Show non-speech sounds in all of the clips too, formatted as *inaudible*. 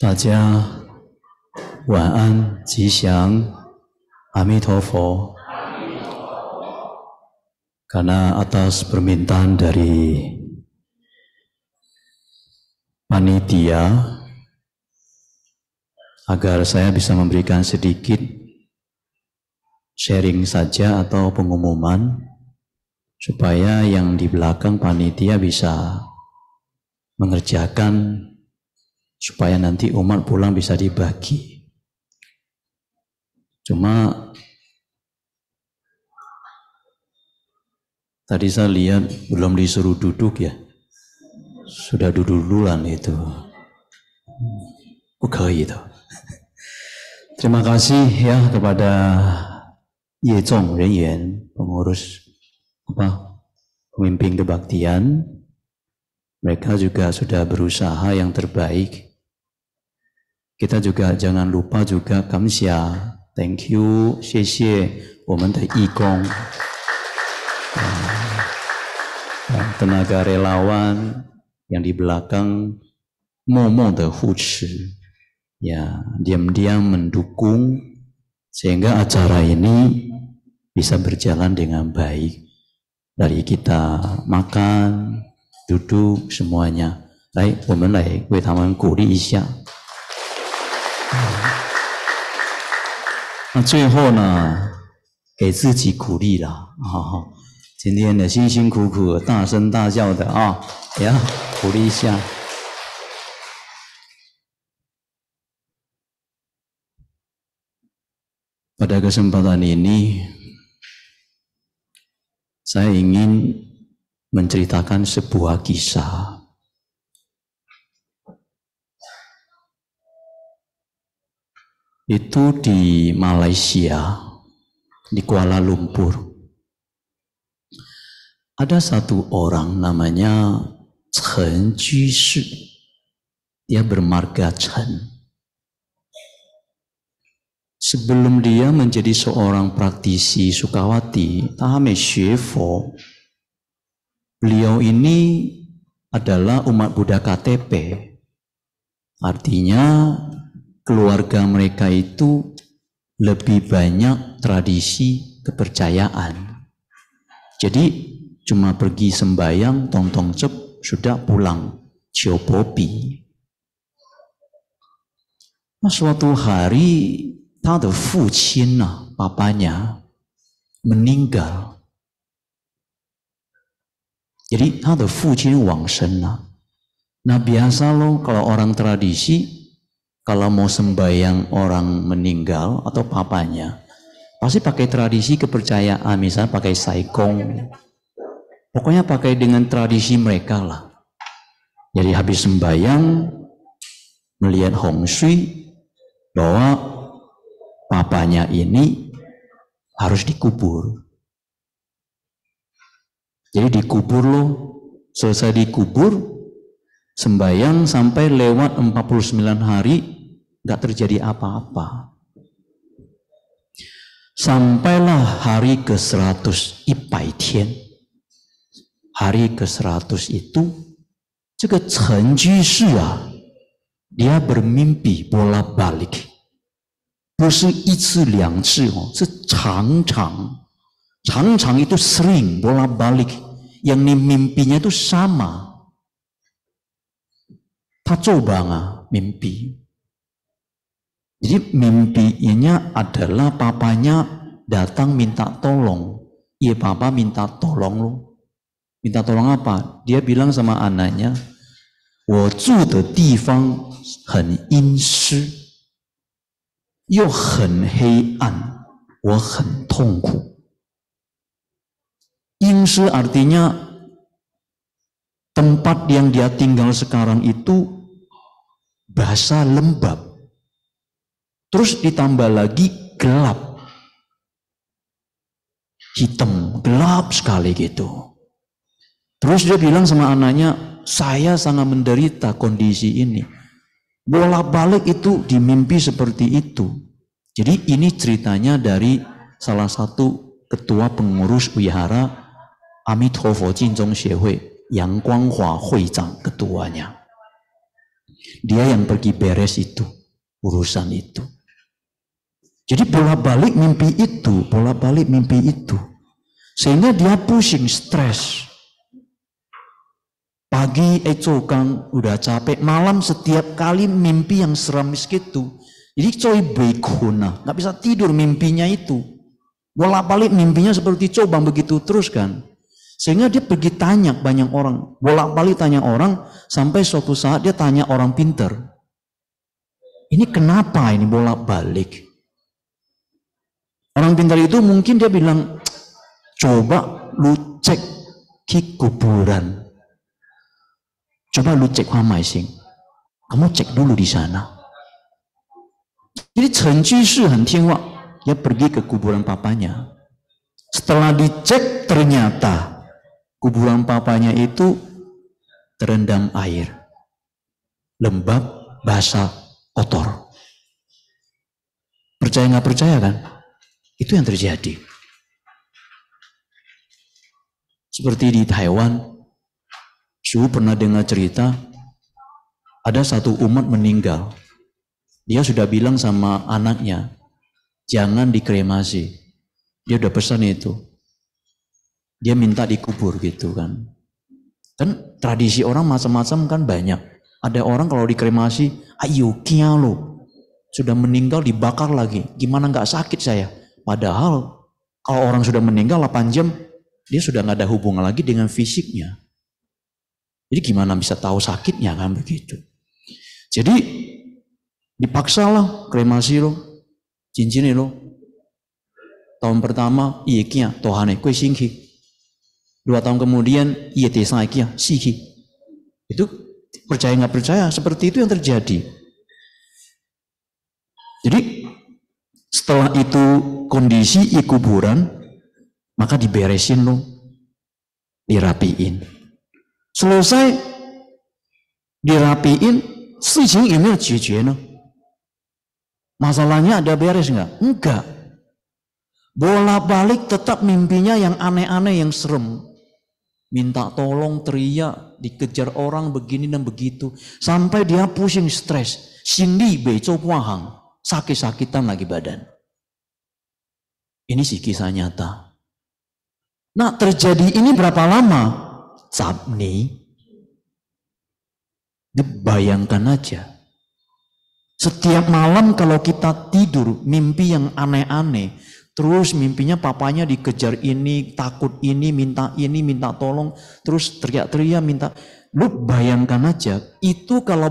大家晚安，吉祥，阿弥陀佛。Karena atas permintaan dari panitia agar saya bisa memberikan sedikit sharing saja atau pengumuman supaya yang di belakang panitia bisa mengerjakan supaya nanti umat pulang bisa dibagi. Cuma tadi saya lihat belum disuruh duduk ya, sudah duduk duluan itu. Oke itu. Terima kasih ya kepada Ye Zhong Ren Yen, pengurus apa pemimpin kebaktian. Mereka juga sudah berusaha yang terbaik kita juga jangan lupa juga kamsia, thank you, tenaga relawan yang di belakang momo ya diam-diam mendukung sehingga acara ini bisa berjalan dengan baik dari kita makan duduk semuanya baik, 那最后呢，给自己鼓励了啊！今天的辛辛苦苦，大声大叫的啊，呀，鼓励一下。pada kesempatan ini saya ingin menceritakan sebuah kisah. itu di Malaysia, di Kuala Lumpur. Ada satu orang namanya Chen Jushi. Dia bermarga Chen. Sebelum dia menjadi seorang praktisi Sukawati, Tahame Shifo, beliau ini adalah umat Buddha KTP. Artinya keluarga mereka itu lebih banyak tradisi kepercayaan. Jadi cuma pergi sembayang, tong-tong cep, sudah pulang. Ciopopi. Nah, suatu hari, tante fuqin fu papanya, meninggal. Jadi, tante fuqin fu qin nah. Nah, biasa loh kalau orang tradisi, kalau mau sembahyang orang meninggal atau papanya pasti pakai tradisi kepercayaan misalnya pakai saikong pokoknya pakai dengan tradisi mereka lah jadi habis sembahyang melihat Hong Shui bahwa papanya ini harus dikubur jadi dikubur loh selesai dikubur sembahyang sampai lewat 49 hari nggak terjadi apa-apa. Sampailah hari ke-100 Ipai Tian. Hari ke-100 itu, 这个陈居士啊, dia bermimpi bola balik. Bukan itu sering bola balik yang ini mimpinya itu sama. mimpi. Jadi mimpinya adalah papanya datang minta tolong. Iya papa minta tolong lo. Minta tolong apa? Dia bilang sama anaknya, 我住的地方很阴湿，又很黑暗，我很痛苦。阴湿 artinya tempat yang dia tinggal sekarang itu basah lembab. Terus ditambah lagi gelap. Hitam, gelap sekali gitu. Terus dia bilang sama anaknya, saya sangat menderita kondisi ini. Bolak-balik itu di mimpi seperti itu. Jadi ini ceritanya dari salah satu ketua pengurus wihara Amitofo Jinzong Xiehui, Yang Guanghua Huizang ketuanya. Dia yang pergi beres itu, urusan itu. Jadi bola balik mimpi itu, bola balik mimpi itu. Sehingga dia pusing, stres. Pagi Eco kan udah capek, malam setiap kali mimpi yang seram gitu. Jadi coy bekona, ah, gak bisa tidur mimpinya itu. Bola balik mimpinya seperti coba begitu terus kan. Sehingga dia pergi tanya banyak orang, Bola balik tanya orang, sampai suatu saat dia tanya orang pinter. Ini kenapa ini bolak-balik? Orang pintar itu mungkin dia bilang, coba lu cek ke kuburan. Coba lu cek hama Kamu cek dulu di sana. Jadi Chen Qi Han Tianwa, dia pergi ke kuburan papanya. Setelah dicek ternyata kuburan papanya itu terendam air. Lembab, basah, kotor. Percaya nggak percaya kan? Itu yang terjadi. Seperti di Taiwan, Shu pernah dengar cerita, ada satu umat meninggal. Dia sudah bilang sama anaknya, jangan dikremasi. Dia udah pesan itu. Dia minta dikubur gitu kan. Kan tradisi orang macam-macam kan banyak. Ada orang kalau dikremasi, ayo lo, Sudah meninggal dibakar lagi. Gimana nggak sakit saya? Padahal kalau orang sudah meninggal 8 jam, dia sudah nggak ada hubungan lagi dengan fisiknya. Jadi gimana bisa tahu sakitnya kan begitu. Jadi dipaksalah kremasi lo, cincin lo. Tahun pertama iya kia tohane kue singki. Dua tahun kemudian iya tesa kia sihi. Itu percaya nggak percaya seperti itu yang terjadi. Jadi setelah itu kondisi i kuburan maka diberesin lo dirapiin selesai dirapiin sisi ini cucian masalahnya ada beres nggak enggak bola balik tetap mimpinya yang aneh-aneh yang serem minta tolong teriak dikejar orang begini dan begitu sampai dia pusing stres sindi beco puahang sakit-sakitan lagi badan ini sih kisah nyata. Nah terjadi ini berapa lama? Sabni. Bayangkan aja. Setiap malam kalau kita tidur mimpi yang aneh-aneh. Terus mimpinya papanya dikejar ini, takut ini, minta ini, minta tolong. Terus teriak-teriak minta. Lu bayangkan aja, itu kalau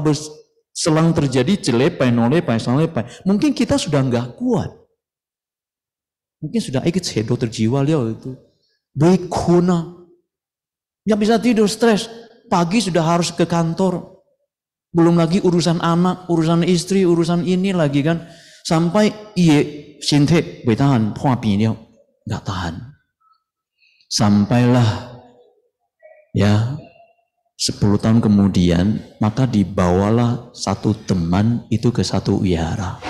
selang terjadi celepai, nolepai, selepai. Mungkin kita sudah nggak kuat. Mungkin sudah ikut hedor terjiwa dia itu. Baik kuna. Nggak bisa tidur, stres. Pagi sudah harus ke kantor. Belum lagi urusan anak, urusan istri, urusan ini lagi kan. Sampai iye sinte bertahan, Pua liau. Nggak tahan. Sampailah ya sepuluh tahun kemudian maka dibawalah satu teman itu ke satu wihara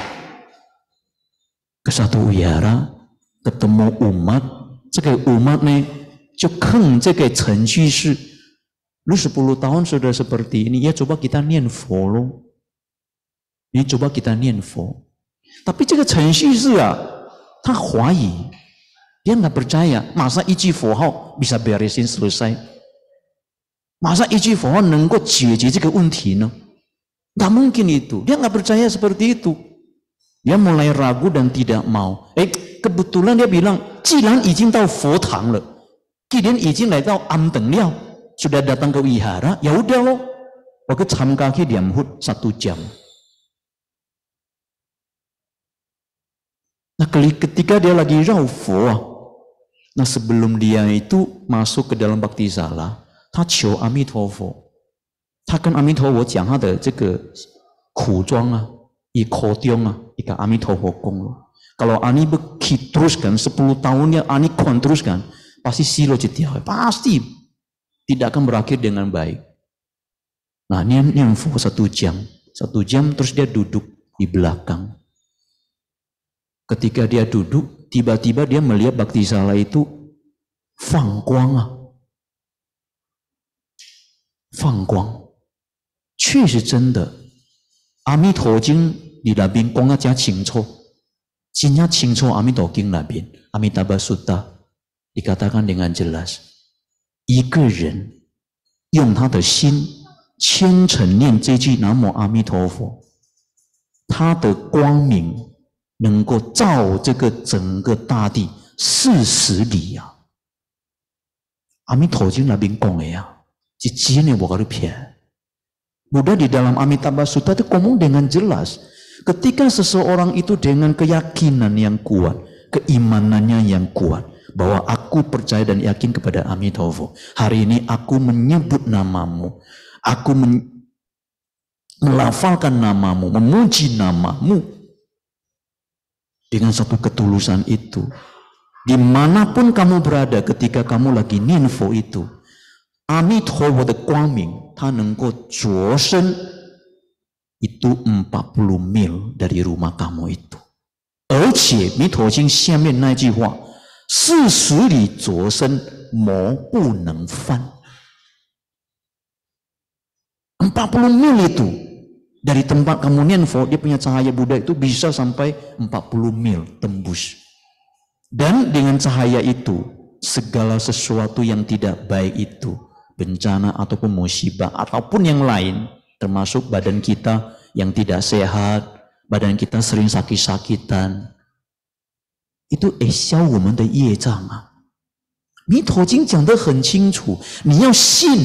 ke satu wihara ketemu umat, cekai umat nih, cekeng cekai cengci si. Lu sepuluh tahun sudah seperti ini, ya coba kita nian follow. Ini ya coba kita nian follow. Tapi cekai cengci si ya, ta huayi. Dia nggak percaya, masa iji follow bisa beresin selesai. Masa iji follow nenggo cie cie cekai unti no. Gak mungkin itu, dia nggak percaya seperti itu dia mulai ragu dan tidak mau. Eh, kebetulan dia bilang, Cilan izin tahu fotang le. Jilan izin lai tahu liao. Sudah datang ke wihara, ya udah lo. Waktu cam kaki diam hut satu jam. Nah ketika dia lagi raufo, ah. Nah sebelum dia itu masuk ke dalam bakti zala, dia qiu amitofo. Dia kan amitofo jiang ha Ika Kalau ani beki teruskan 10 tahunnya ani kon teruskan, pasti silo cetiawe, pasti tidak akan berakhir dengan baik. Nah, ini info satu jam, satu jam terus dia duduk di belakang. Ketika dia duduk, tiba-tiba dia melihat bakti salah itu fangkuang, kuang ah. Fang 确实真的，《阿弥陀经》那边讲啊，讲清楚，讲清楚。阿弥陀经那边，阿弥陀佛说的，苏达，大家得非常清楚。一个人用他的心虔诚念这句南无阿弥陀佛，他的光明能够照这个整个大地四十里啊！阿弥陀经那边讲的呀，这真的不科学。不过，的阿弥陀巴苏达他讲得非常清楚。Ketika seseorang itu dengan keyakinan yang kuat, keimanannya yang kuat, bahwa aku percaya dan yakin kepada Amitabha. Hari ini aku menyebut namamu. Aku men melafalkan namamu, memuji namamu. Dengan satu ketulusan itu. Dimanapun kamu berada ketika kamu lagi ninfo itu. Amitovo the Kuaming, ta shen itu 40 mil dari rumah kamu itu. empat puluh mil itu dari tempat kamu nienfo dia punya cahaya Buddha itu bisa sampai 40 mil tembus. Dan dengan cahaya itu, segala sesuatu yang tidak baik itu, bencana ataupun musibah ataupun yang lain, termasuk badan kita yang tidak sehat, badan kita sering sakit-sakitan. Itu esya woman de ye zhang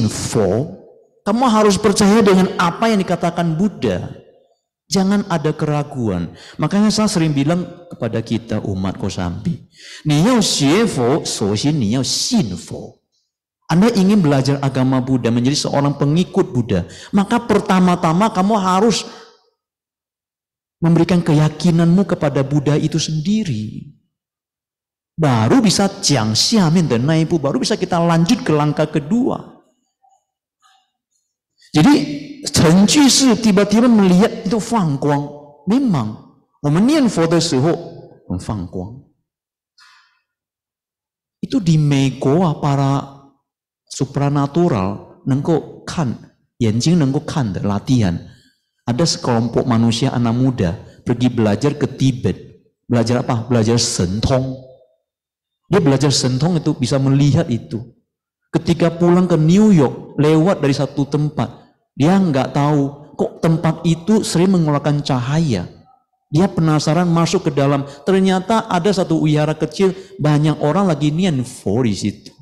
fo, kamu harus percaya dengan apa yang dikatakan Buddha. Jangan ada keraguan. Makanya saya sering bilang kepada kita umat Kosambi, 你要学佛，首先你要信佛。anda ingin belajar agama Buddha, menjadi seorang pengikut Buddha, maka pertama-tama kamu harus memberikan keyakinanmu kepada Buddha itu sendiri. Baru bisa ciang siamin dan Naibu, baru bisa kita lanjut ke langkah kedua. Jadi Chen tiba-tiba melihat itu memang, Fang suhu, Memang, Itu di Megoa para supranatural nengko nengko 能够看眼睛能够看的 latihan ada sekelompok manusia anak muda pergi belajar ke Tibet belajar apa belajar sentong dia belajar sentong itu bisa melihat itu ketika pulang ke New York lewat dari satu tempat dia nggak tahu kok tempat itu sering mengeluarkan cahaya dia penasaran masuk ke dalam ternyata ada satu wihara kecil banyak orang lagi nian for di situ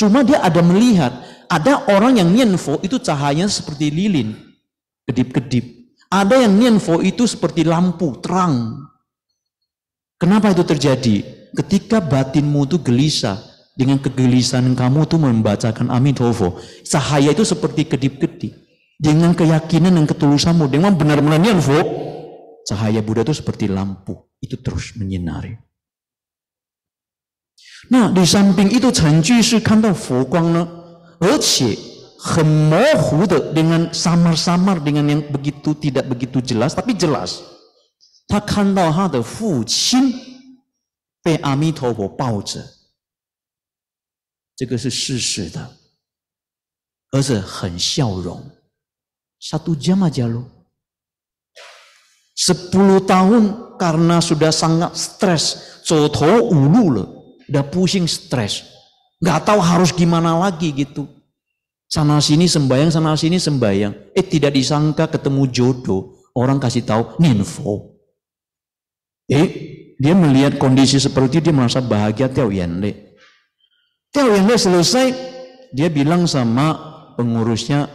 Cuma dia ada melihat, ada orang yang nianfo itu cahayanya seperti lilin, kedip-kedip. Ada yang nianfo itu seperti lampu, terang. Kenapa itu terjadi? Ketika batinmu itu gelisah, dengan kegelisahan kamu itu membacakan Amin Amidhovo. Cahaya itu seperti kedip-kedip. Dengan keyakinan dan ketulusanmu, dengan benar-benar nianfo, cahaya Buddha itu seperti lampu. Itu terus menyinari. 那吕山宾一度成句是看到佛光呢，而且很模糊的，dengan samar-samar dengan yang begitu tidak begitu jelas tapi jelas，他看到他的父亲被阿弥陀佛抱着，这个是事实的，而且很笑容。Satu jam aja loh. Sepuluh tahun karena sudah sangat stres, 走投无路了。udah pusing stres. Nggak tahu harus gimana lagi gitu. Sana sini sembayang, sana sini sembayang. Eh tidak disangka ketemu jodoh. Orang kasih tahu info Eh dia melihat kondisi seperti itu dia merasa bahagia le Yenle. Teo le selesai dia bilang sama pengurusnya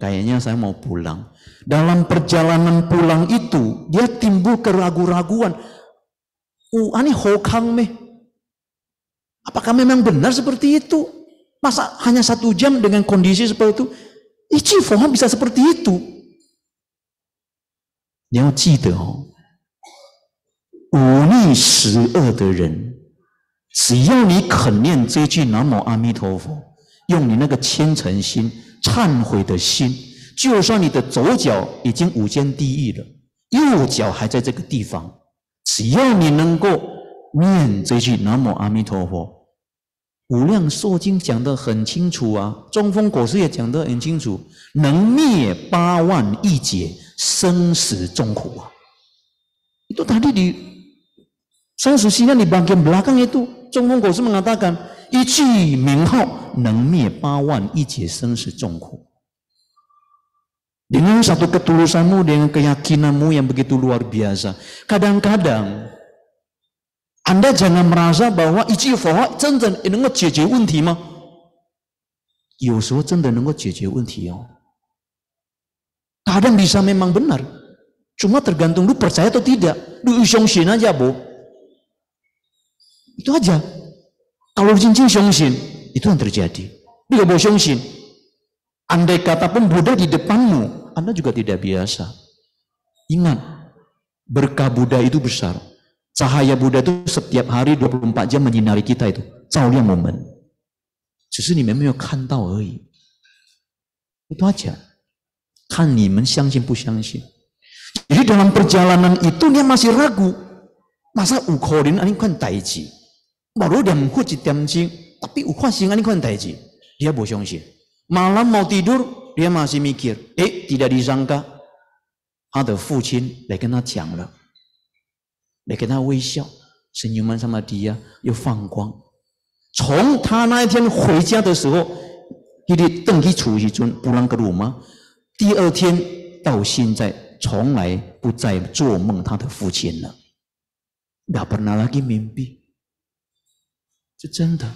kayaknya saya mau pulang. Dalam perjalanan pulang itu dia timbul keraguan-raguan. Uh, ani hokang meh. akah p a memang benar seperti itu masa hanya satu jam dengan kondisi seperti itu i cifoam bisa seperti itu Yang cita, n u 你要记得哦忤 d 十 r 的人只要你肯念这句南无阿弥陀佛用你那个虔诚心忏悔的心就算你的左脚已经五见地狱了右脚还在这个地方只要你能够灭这句，南无阿弥陀佛，无量寿经讲的很清楚啊，中风果实也讲的很清楚，能灭八万亿劫生死重苦啊。都打地里，三十七年，你背景、拉后也都中风果实嘛，大干，一句名号，能灭八万亿劫生死重苦。satu ketulusanmu dengan keyakinamu yang begitu luar biasa，kadang-kadang。Anda jangan merasa bahwa 一句佛话真的能够解决问题吗？有时候真的能够解决问题哦。Kadang ya. bisa memang benar, cuma tergantung lu percaya atau tidak. Lu isongsin aja, Bu. Itu aja. Kalau cincin songsin, itu yang terjadi. Dia mau songsin. Andai kata pun Buddha di depanmu, Anda juga tidak biasa. Ingat, berkah Buddha itu besar. Cahaya Buddha itu setiap hari 24 jam menyinari kita itu. Cao liang momen. Justru ni yang kan tao Itu aja. Kan ni men pu Jadi dalam perjalanan itu dia masih ragu. Masa ukurin, ini kan daiji. Baru dia mengkut jam tapi ukurin ini aning kan daiji. Dia bu xiangxin. Malam mau tidur, dia masih mikir. Eh, tidak disangka. 他的父亲来跟他讲了。你给他微笑，神女们上了堤呀，又放光。从他那一天回家的时候，他的登记处一尊布兰格鲁吗？第二天到现在，从来不再做梦他的父亲了。那不拿了人民币，这真的，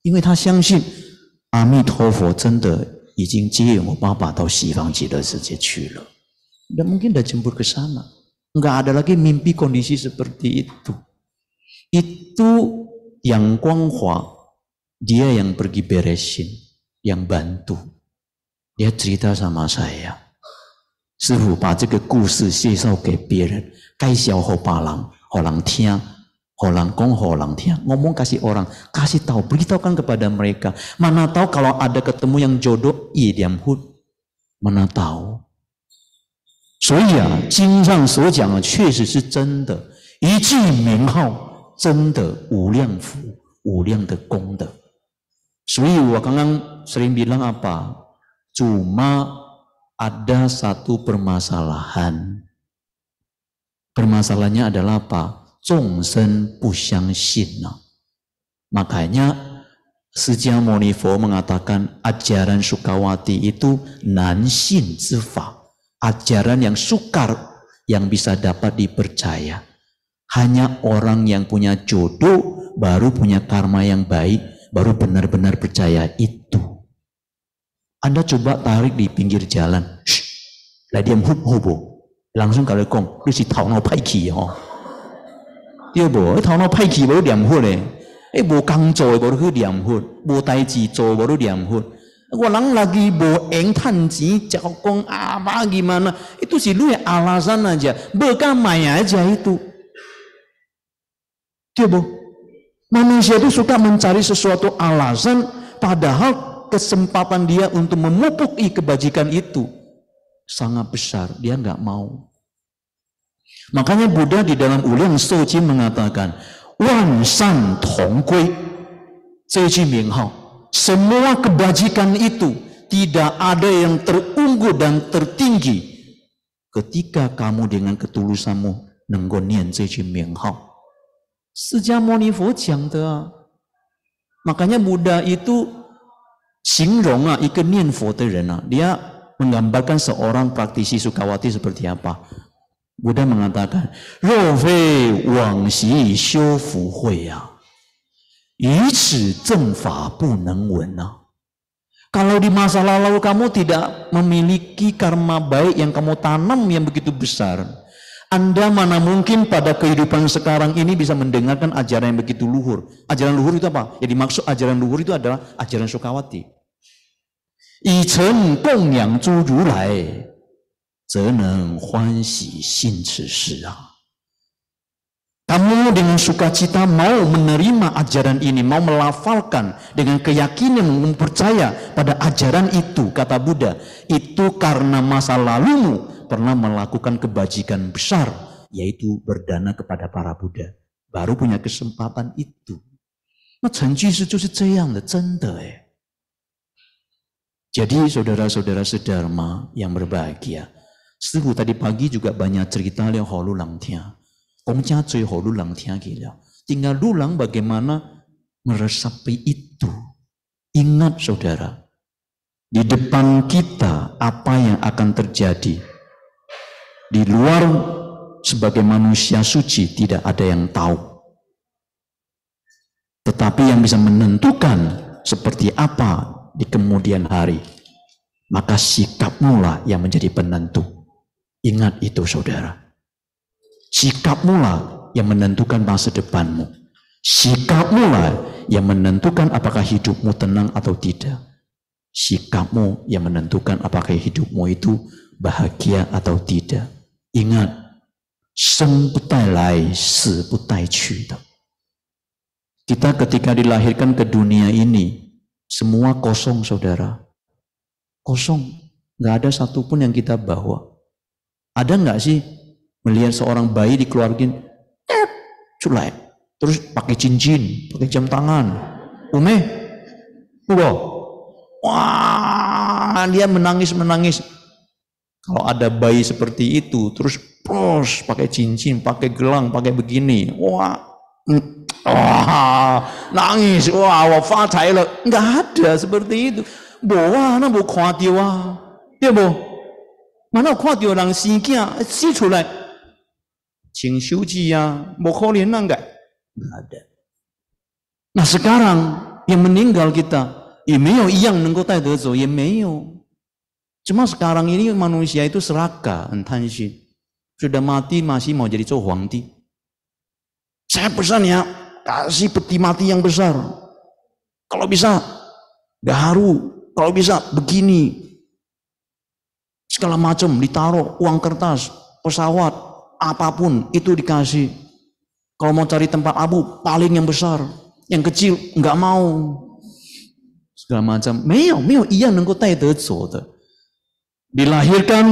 因为他相信阿弥陀佛真的已经接引我爸爸到西方极乐世界去了。那他 Nggak ada lagi mimpi kondisi seperti itu. Itu yang Kuanghua, dia yang pergi beresin, yang bantu. Dia cerita sama saya. ngomong kasih orang, kasih tahu, beritahukan kepada mereka. Mana tahu kalau ada ketemu yang jodoh, iya diam hud. Mana tahu 所以啊，经上所讲啊，确实是真的，一句名号，真的无量福、无量的功德。所以，我刚刚是，说，这，个，名号，是，不，是，有，一，个，问题，就，是，说，这，个，名号，是，不，是，有，一，个，问题，不，是，有，一，个，问题，就，是，说，这，个，不，相信一，个，问题，就，是，说，这，个，名号，是，不，是，有，一，个，问题，就，是，一，个，问题，就，是，ajaran yang sukar yang bisa dapat dipercaya. Hanya orang yang punya jodoh baru punya karma yang baik, baru benar-benar percaya itu. Anda coba tarik di pinggir jalan. Shh, lah diam hub hubo. Langsung kalau kong, lu si tau no pai ki ho. Dia bo, tau no pai ki baru diam hub le. Eh, bo kang baru ke diam hub. Bo tai ji baru diam hub orang lagi boeng tanji cekong apa gimana itu sih lu ya alasan aja berkamai aja itu coba manusia itu suka mencari sesuatu alasan padahal kesempatan dia untuk memupuk kebajikan itu sangat besar dia nggak mau makanya Buddha di dalam ulang Soji mengatakan wan san tong kui 这句名号 semua kebajikan itu tidak ada yang terunggul dan tertinggi ketika kamu dengan ketulusanmu nenggonian Makanya Buddha itu ah, ah. dia menggambarkan seorang praktisi Sukawati seperti apa. Buddha mengatakan, ah. 以此正法不能闻呢、啊？Kalau di masa lalu kamu tidak memiliki karma baik yang kamu tanam yang begitu besar, Anda mana mungkin pada kehidupan sekarang ini bisa mendengarkan ajaran yang begitu luhur. Ajaran luhur itu apa? Ya dimaksud ajaran luhur itu adalah ajaran Sukawati. 以诚供养诸如来，则能欢喜信此事啊。kamu dengan sukacita mau menerima ajaran ini, mau melafalkan dengan keyakinan, mempercaya pada ajaran itu, kata Buddha. Itu karena masa lalumu pernah melakukan kebajikan besar, yaitu berdana kepada para Buddha. Baru punya kesempatan itu. Nah, nah Jadi saudara-saudara sedharma yang berbahagia, Setuju tadi pagi juga banyak cerita yang holu langtia. Om cha ho lu lang tiang gila. Tinggal lang bagaimana meresapi itu. Ingat saudara, di depan kita apa yang akan terjadi. Di luar sebagai manusia suci tidak ada yang tahu. Tetapi yang bisa menentukan seperti apa di kemudian hari, maka sikap mula yang menjadi penentu. Ingat itu saudara. Sikapmu lah yang menentukan masa depanmu. Sikapmu lah yang menentukan apakah hidupmu tenang atau tidak. Sikapmu yang menentukan apakah hidupmu itu bahagia atau tidak. Ingat, lai, Kita ketika dilahirkan ke dunia ini, semua kosong saudara. Kosong. Nggak ada satupun yang kita bawa. Ada nggak sih Melihat seorang bayi dikeluarkan, eh, culai. Terus pakai cincin, pakai jam tangan. Ume, Wah, dia menangis-menangis. Kalau ada bayi seperti itu, terus pros, pakai cincin, pakai gelang, pakai begini. Wah, mm, Wah, nangis, wah, wafat saya nggak ada seperti itu. Bawa, anak bu kuat dia, dia bu, mana kuat dia ya, orang singkia, si 出来。请休记呀、啊，mau kalian enggak? Enggak ada. Nah sekarang yang meninggal kita, ya 没有一样能够带得走，也没有。Cuma ya sekarang ini manusia itu seraka, entah sih. Sudah mati masih mau jadi cowok huangti. Saya pesan ya, kasih peti mati yang besar. Kalau bisa, haru, Kalau bisa, begini. Segala macam, ditaruh uang kertas, pesawat, apapun itu dikasih. Kalau mau cari tempat abu, paling yang besar, yang kecil nggak mau. Segala macam. Meo, meo, iya nengko tai de de. Dilahirkan,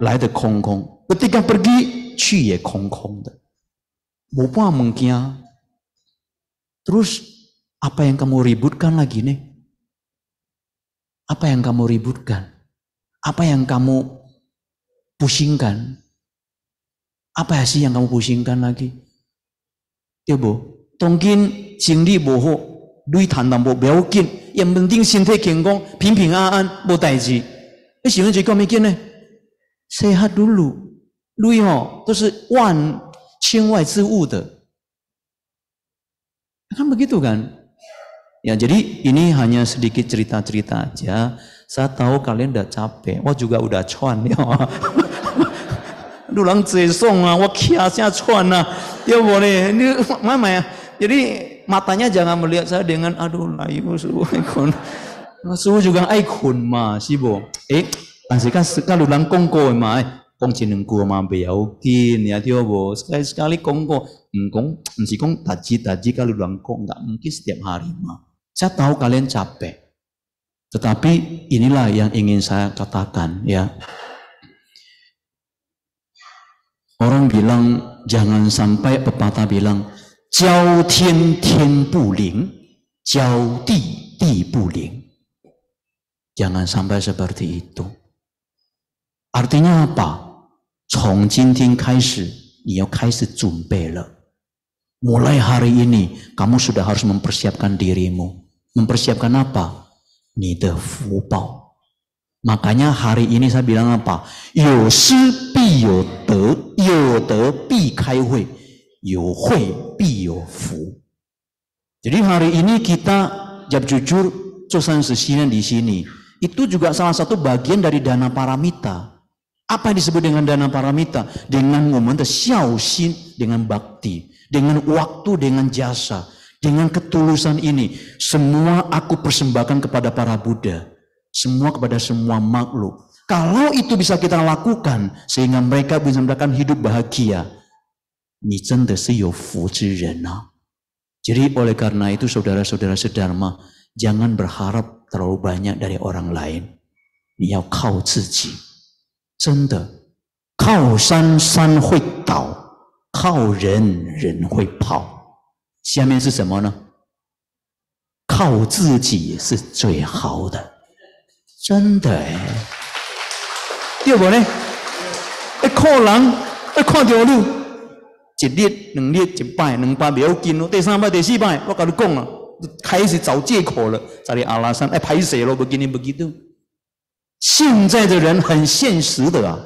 lai de kong kong. Ketika pergi, qi ye kong kong de. mengkia. Terus, apa yang kamu ributkan lagi nih? Apa yang kamu ributkan? Apa yang kamu pusingkan? Apa sih yang kamu pusingkan lagi? Ya bu, tongkin jingli boho, duit tanda bo beokin. Yang penting sintai kengkong, ping ping an an, bo daiji. Eh, siapa kau mikir nih? Sehat dulu. Duit ho, itu wan cien wai zi de. Ya kan begitu kan? Ya, jadi ini hanya sedikit cerita-cerita aja. Saya tahu kalian udah capek. Wah, oh, juga udah cuan ya. *laughs* 路人坐送啊，我卡下窜啊，dia ah, ah. ya boleh. Ini *laughs* mama ya. Jadi matanya jangan melihat saya dengan aduh layu suhu ikon. Nah, suhu juga ikon ma boh. Eh, kan kalau ulang kongko ma eh. Kong cineng ku ma ya, ya tio bo. Sekali sekali kongko. ngkong, ensi hmm, kong taji taji kalau ulang kong nggak mungkin setiap hari ma. Saya tahu kalian capek. Tetapi inilah yang ingin saya katakan ya. Orang bilang jangan sampai pepatah bilang jauh tian tian bu ling, jauh di di bu ling. Jangan sampai seperti itu. Artinya apa? Mulai hari ini, kamu sudah harus mempersiapkan dirimu. Mempersiapkan apa? bao. Makanya hari ini saya bilang apa? Yo shi bi yo de, yo de bi kai hui, yo hui bi yo fu. Jadi hari ini kita jawab jujur, Cosan sesinya di sini. Itu juga salah satu bagian dari dana paramita. Apa yang disebut dengan dana paramita? Dengan momen xiaoxin, dengan bakti, dengan waktu, dengan jasa, dengan ketulusan ini. Semua aku persembahkan kepada para Buddha semua kepada semua makhluk. Kalau itu bisa kita lakukan, sehingga mereka bisa mendapatkan hidup bahagia. Jadi oleh karena itu saudara-saudara sedharma, jangan berharap terlalu banyak dari orang lain. Ni 真的，第二步呢？一看人，一看到你，一日两日一拜、两拜不要紧哦，第三拜、第四拜，我跟你讲啊，开始找借口了，在阿拉山哎，拍死了不给你不给你。现在的人很现实的啊，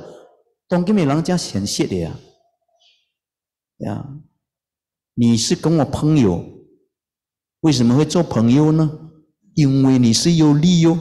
当今的人家很实的呀呀。你是跟我朋友，为什么会做朋友呢？因为你是有利用。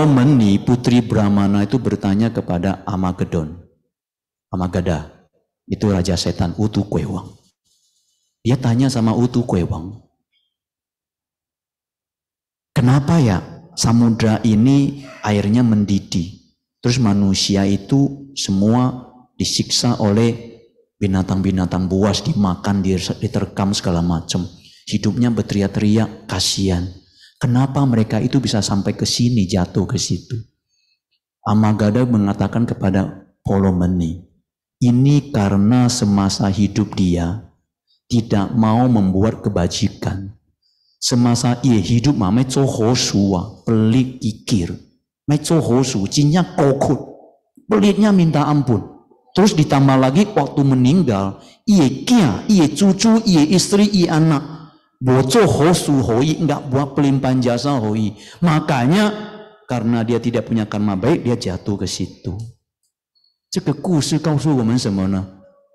Somani putri Brahmana itu bertanya kepada Amagedon. Amagada, itu raja setan Utu Kuewang. Dia tanya sama Utu Kuewang, kenapa ya samudra ini airnya mendidih? Terus manusia itu semua disiksa oleh binatang-binatang buas, dimakan, diterkam segala macam. Hidupnya berteriak-teriak, kasihan. Kenapa mereka itu bisa sampai ke sini, jatuh ke situ? Amagada mengatakan kepada Polomeni, ini karena semasa hidup dia tidak mau membuat kebajikan. Semasa ia hidup, ma me hosua, kikir. Me cinya kokut. Pelitnya minta ampun. Terus ditambah lagi waktu meninggal, ia kia, ia cucu, ia istri, ia anak bocoh suhoi nggak buat pelimpahan jasa hoi makanya karena dia tidak punya karma baik dia jatuh ke situ kusu su semona.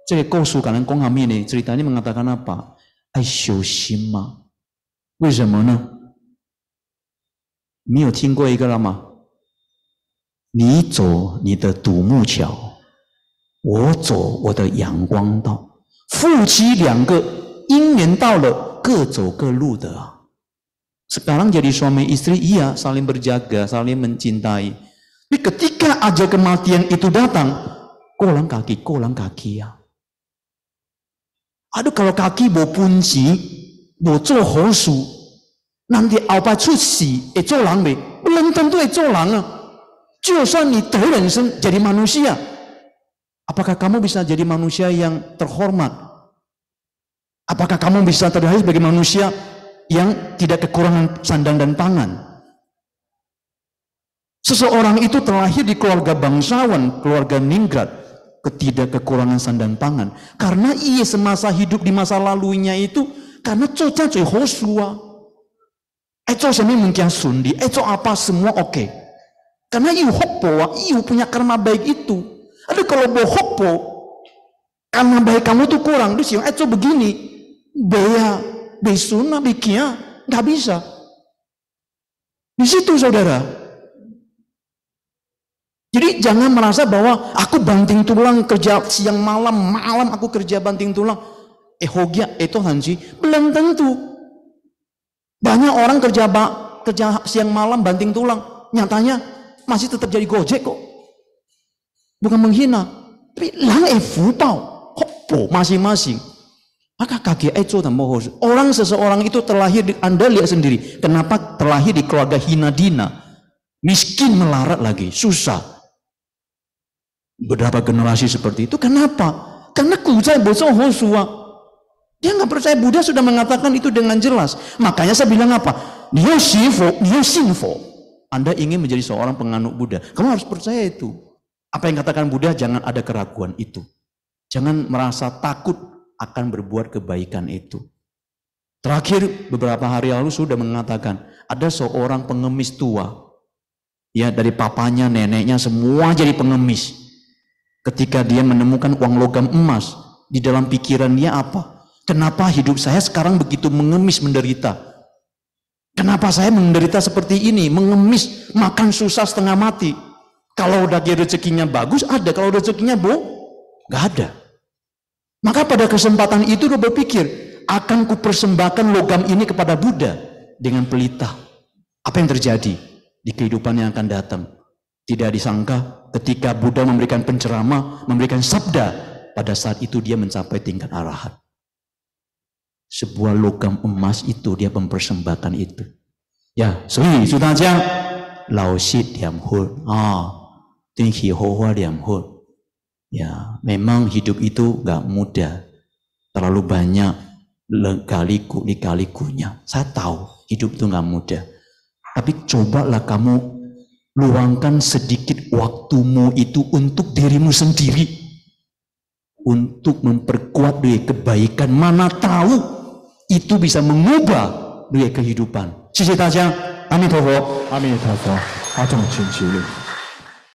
su shu shima. semona. hami ini ceritanya Ai Wei gomen mengatakan kau kau kanan apa? 个 i 事告诉我们什么呢？这个故事讲了讲下面呢，这里大你们大家呢把爱修心嘛？为什么呢？你有听过一个了吗？你走你的独木桥，我走我 i 阳光道，夫妻两个姻缘到了。各走各路的。Sekarang jadi suami istri, iya saling berjaga, saling mencintai. Tapi ketika aja kematian itu datang, kolang kaki, kolang kaki ya. Aduh kalau kaki mau kunci, mau hosu, nanti apa cuci, eh colang be, belum tentu eh colang. Jualan ah. ni jadi manusia. Apakah kamu bisa jadi manusia yang terhormat, Apakah kamu bisa terlahir sebagai manusia yang tidak kekurangan sandang dan pangan? Seseorang itu terlahir di keluarga bangsawan, keluarga ningrat, ketidak kekurangan sandang pangan. Karena ia semasa hidup di masa lalunya itu karena coca cuy Hosua. Eco semi mungkin sundi, eco apa semua oke. Karena iu hopo, iu punya karma baik itu. Ada kalau bohopo, karma baik kamu tuh kurang. Terus yang eco begini, Bea, Besuna, bikia, nggak bisa. Di situ saudara. Jadi jangan merasa bahwa aku banting tulang kerja siang malam, malam aku kerja banting tulang. Eh hogia, itu eh, hanji. belum tentu. Banyak orang kerja bak kerja siang malam banting tulang, nyatanya masih tetap jadi gojek kok. Bukan menghina, tapi lang eh kok po masing-masing. Maka kaki itu tambah Mohos, orang seseorang itu terlahir di Anda lihat sendiri. Kenapa terlahir di keluarga hina dina? Miskin melarat lagi, susah. Berapa generasi seperti itu? Kenapa? Karena kujai bosong Hosua. Dia nggak percaya Buddha sudah mengatakan itu dengan jelas. Makanya saya bilang apa? Niyoshinfo, Niyoshinfo. Anda ingin menjadi seorang penganut Buddha. Kamu harus percaya itu. Apa yang katakan Buddha, jangan ada keraguan itu. Jangan merasa takut akan berbuat kebaikan itu. Terakhir beberapa hari lalu sudah mengatakan ada seorang pengemis tua. Ya dari papanya, neneknya semua jadi pengemis. Ketika dia menemukan uang logam emas, di dalam pikiran dia apa? Kenapa hidup saya sekarang begitu mengemis menderita? Kenapa saya menderita seperti ini? Mengemis, makan susah setengah mati. Kalau udah rezekinya bagus ada, kalau rezekinya bu, nggak ada. Maka pada kesempatan itu dia berpikir, akan kupersembahkan logam ini kepada Buddha dengan pelita. Apa yang terjadi di kehidupan yang akan datang? Tidak disangka ketika Buddha memberikan pencerama memberikan sabda, pada saat itu dia mencapai tingkat arahat. Sebuah logam emas itu dia mempersembahkan itu. Ya, 所以祝大家老实点混啊，定期好好点混。Ya, memang hidup itu nggak mudah. Terlalu banyak kaliku kalikunya. Saya tahu hidup itu nggak mudah. Tapi cobalah kamu luangkan sedikit waktumu itu untuk dirimu sendiri. Untuk memperkuat duit kebaikan. Mana tahu itu bisa mengubah duit kehidupan. Amin Amin 谢谢大家，阿弥陀佛，阿弥陀佛，阿众请起立。